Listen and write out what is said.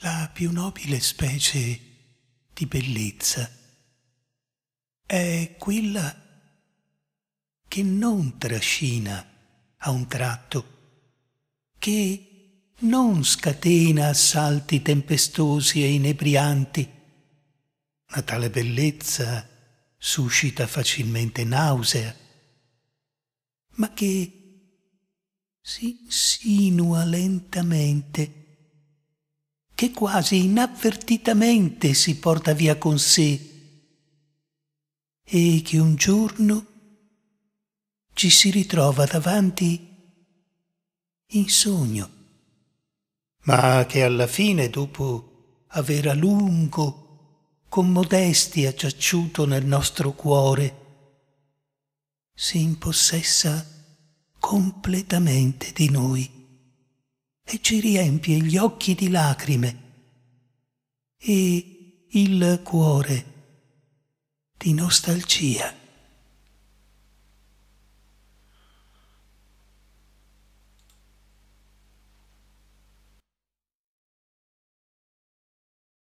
la più nobile specie di bellezza è quella che non trascina a un tratto, che non scatena assalti tempestosi e inebrianti. Una tale bellezza suscita facilmente nausea, ma che si insinua lentamente che quasi inavvertitamente si porta via con sé e che un giorno ci si ritrova davanti in sogno, ma che alla fine, dopo aver a lungo, con modestia giacciuto nel nostro cuore, si impossessa completamente di noi e ci riempie gli occhi di lacrime e il cuore di nostalgia.